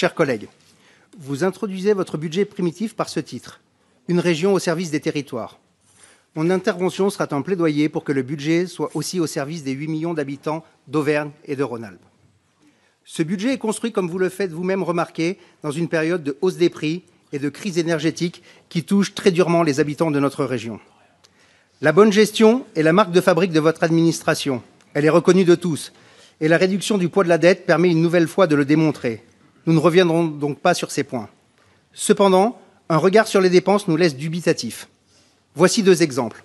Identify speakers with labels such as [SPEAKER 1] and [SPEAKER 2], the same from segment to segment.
[SPEAKER 1] Chers collègues, vous introduisez votre budget primitif par ce titre, une région au service des territoires. Mon intervention sera un plaidoyer pour que le budget soit aussi au service des 8 millions d'habitants d'Auvergne et de Rhône-Alpes. Ce budget est construit, comme vous le faites vous-même remarquer, dans une période de hausse des prix et de crise énergétique qui touche très durement les habitants de notre région. La bonne gestion est la marque de fabrique de votre administration. Elle est reconnue de tous. Et la réduction du poids de la dette permet une nouvelle fois de le démontrer. Nous ne reviendrons donc pas sur ces points. Cependant, un regard sur les dépenses nous laisse dubitatifs. Voici deux exemples.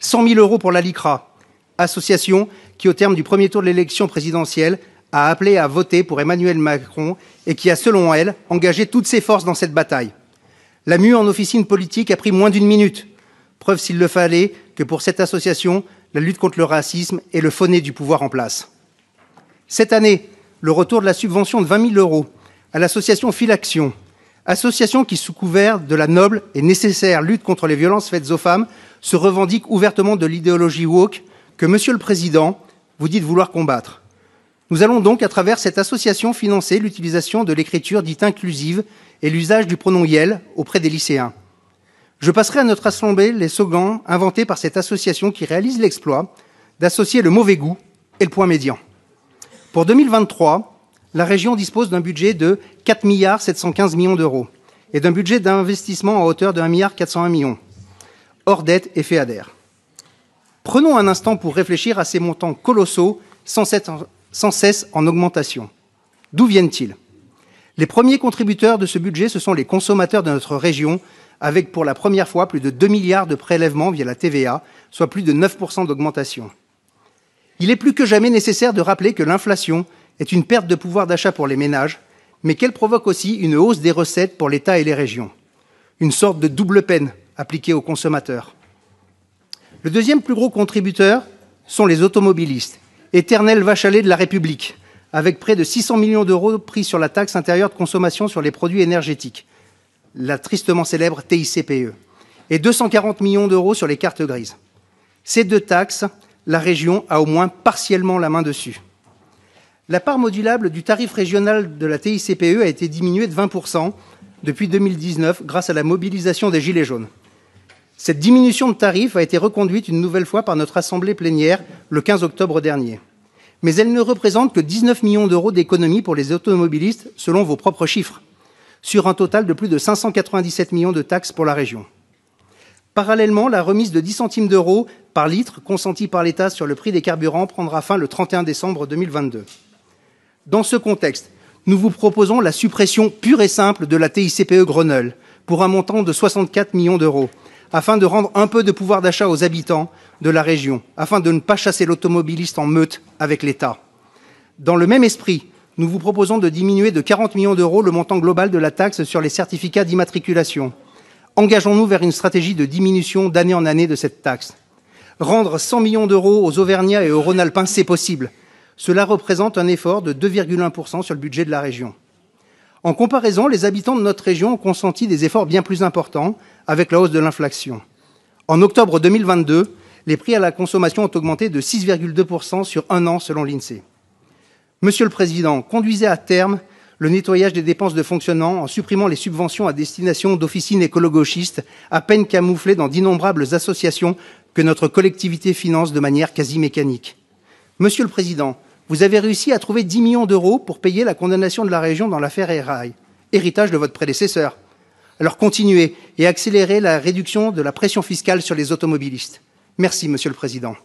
[SPEAKER 1] 100 000 euros pour la LICRA, association qui, au terme du premier tour de l'élection présidentielle, a appelé à voter pour Emmanuel Macron et qui a, selon elle, engagé toutes ses forces dans cette bataille. La mue en officine politique a pris moins d'une minute. Preuve, s'il le fallait, que pour cette association, la lutte contre le racisme est le fauné du pouvoir en place. Cette année, le retour de la subvention de 20 000 euros à l'association Filaction, association qui, sous couvert de la noble et nécessaire lutte contre les violences faites aux femmes, se revendique ouvertement de l'idéologie woke que, Monsieur le Président, vous dites vouloir combattre. Nous allons donc, à travers cette association, financer l'utilisation de l'écriture dite inclusive et l'usage du pronom Yel auprès des lycéens. Je passerai à notre assemblée les slogans inventés par cette association qui réalise l'exploit d'associer le mauvais goût et le point médian. Pour 2023, la région dispose d'un budget de 4 milliards 715 millions d'euros et d'un budget d'investissement en hauteur de 1 milliard 401 millions, hors dette et FEADER. Prenons un instant pour réfléchir à ces montants colossaux sans cesse en augmentation. D'où viennent-ils Les premiers contributeurs de ce budget, ce sont les consommateurs de notre région, avec pour la première fois plus de 2 milliards de prélèvements via la TVA, soit plus de 9% d'augmentation. Il est plus que jamais nécessaire de rappeler que l'inflation est une perte de pouvoir d'achat pour les ménages, mais qu'elle provoque aussi une hausse des recettes pour l'État et les régions, une sorte de double peine appliquée aux consommateurs. Le deuxième plus gros contributeur sont les automobilistes, éternels lait de la République, avec près de 600 millions d'euros pris sur la taxe intérieure de consommation sur les produits énergétiques, la tristement célèbre TICPE, et 240 millions d'euros sur les cartes grises. Ces deux taxes, la région a au moins partiellement la main dessus. La part modulable du tarif régional de la TICPE a été diminuée de 20% depuis 2019 grâce à la mobilisation des Gilets jaunes. Cette diminution de tarif a été reconduite une nouvelle fois par notre Assemblée plénière le 15 octobre dernier. Mais elle ne représente que 19 millions d'euros d'économies pour les automobilistes, selon vos propres chiffres, sur un total de plus de 597 millions de taxes pour la région. Parallèlement, la remise de 10 centimes d'euros par litre consentie par l'État sur le prix des carburants prendra fin le 31 décembre 2022. Dans ce contexte, nous vous proposons la suppression pure et simple de la TICPE Grenoble pour un montant de 64 millions d'euros afin de rendre un peu de pouvoir d'achat aux habitants de la région, afin de ne pas chasser l'automobiliste en meute avec l'État. Dans le même esprit, nous vous proposons de diminuer de 40 millions d'euros le montant global de la taxe sur les certificats d'immatriculation. Engageons-nous vers une stratégie de diminution d'année en année de cette taxe. Rendre 100 millions d'euros aux Auvergnats et aux Rhône-Alpins, c'est possible. Cela représente un effort de 2,1% sur le budget de la région. En comparaison, les habitants de notre région ont consenti des efforts bien plus importants avec la hausse de l'inflation. En octobre 2022, les prix à la consommation ont augmenté de 6,2% sur un an selon l'INSEE. Monsieur le Président, conduisez à terme le nettoyage des dépenses de fonctionnement en supprimant les subventions à destination d'officines écologochistes à peine camouflées dans d'innombrables associations que notre collectivité finance de manière quasi mécanique. Monsieur le Président, vous avez réussi à trouver 10 millions d'euros pour payer la condamnation de la région dans l'affaire Erail, héritage de votre prédécesseur. Alors continuez et accélérez la réduction de la pression fiscale sur les automobilistes. Merci, Monsieur le Président.